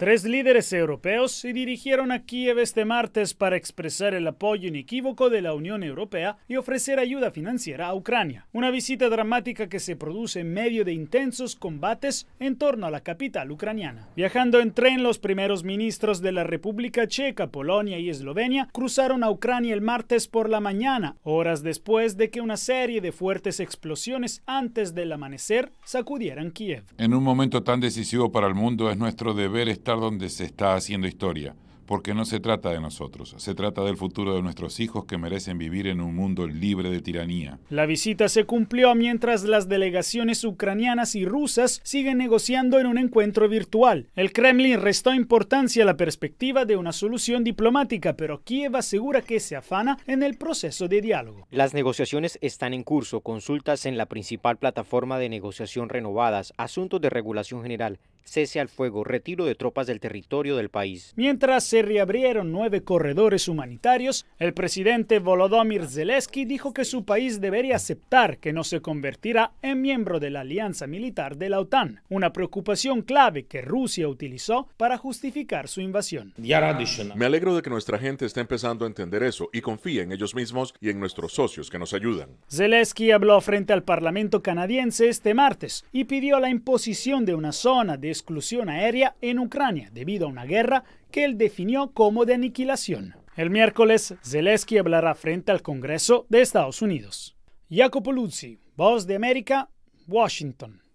Tres líderes europeos se dirigieron a Kiev este martes para expresar el apoyo inequívoco de la Unión Europea y ofrecer ayuda financiera a Ucrania. Una visita dramática que se produce en medio de intensos combates en torno a la capital ucraniana. Viajando en tren, los primeros ministros de la República Checa, Polonia y Eslovenia cruzaron a Ucrania el martes por la mañana, horas después de que una serie de fuertes explosiones antes del amanecer sacudieran Kiev. En un momento tan decisivo para el mundo es nuestro deber estar donde se está haciendo historia, porque no se trata de nosotros, se trata del futuro de nuestros hijos que merecen vivir en un mundo libre de tiranía. La visita se cumplió mientras las delegaciones ucranianas y rusas siguen negociando en un encuentro virtual. El Kremlin restó importancia a la perspectiva de una solución diplomática, pero Kiev asegura que se afana en el proceso de diálogo. Las negociaciones están en curso, consultas en la principal plataforma de negociación renovadas, asuntos de regulación general, cese al fuego, retiro de tropas del territorio del país. Mientras se reabrieron nueve corredores humanitarios, el presidente Volodymyr Zelensky dijo que su país debería aceptar que no se convertirá en miembro de la alianza militar de la OTAN, una preocupación clave que Rusia utilizó para justificar su invasión. Me alegro de que nuestra gente esté empezando a entender eso y confía en ellos mismos y en nuestros socios que nos ayudan. Zelensky habló frente al Parlamento canadiense este martes y pidió la imposición de una zona de exclusión aérea en Ucrania debido a una guerra que él definió como de aniquilación. El miércoles, Zelensky hablará frente al Congreso de Estados Unidos. Jacopo Luzzi, Voz de América, Washington.